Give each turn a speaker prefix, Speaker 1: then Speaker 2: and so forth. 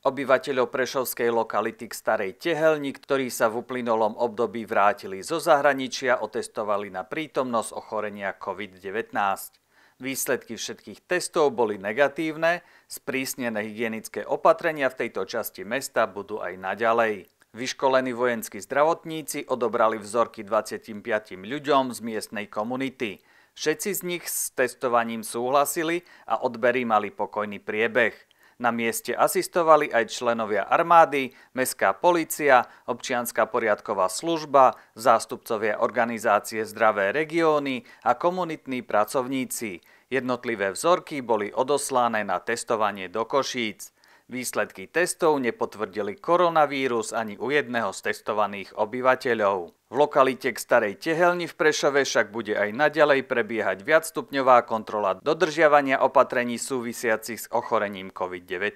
Speaker 1: obyvateľov prešovskej lokality k Starej Tehelni, ktorí sa v uplynulom období vrátili zo zahraničia, otestovali na prítomnosť ochorenia COVID-19. Výsledky všetkých testov boli negatívne, sprísnené hygienické opatrenia v tejto časti mesta budú aj naďalej. Vyškolení vojenskí zdravotníci odobrali vzorky 25 ľuďom z miestnej komunity. Všetci z nich s testovaním súhlasili a odbery mali pokojný priebeh. Na mieste asistovali aj členovia armády, mestská policia, občianská poriadková služba, zástupcovia organizácie Zdravé regióny a komunitní pracovníci. Jednotlivé vzorky boli odoslané na testovanie do Košíc. Výsledky testov nepotvrdili koronavírus ani u jedného z testovaných obyvateľov. V lokalite k Starej Tehelni v Prešove však bude aj naďalej prebiehať viacstupňová kontrola dodržiavania opatrení súvisiacich s ochorením COVID-19.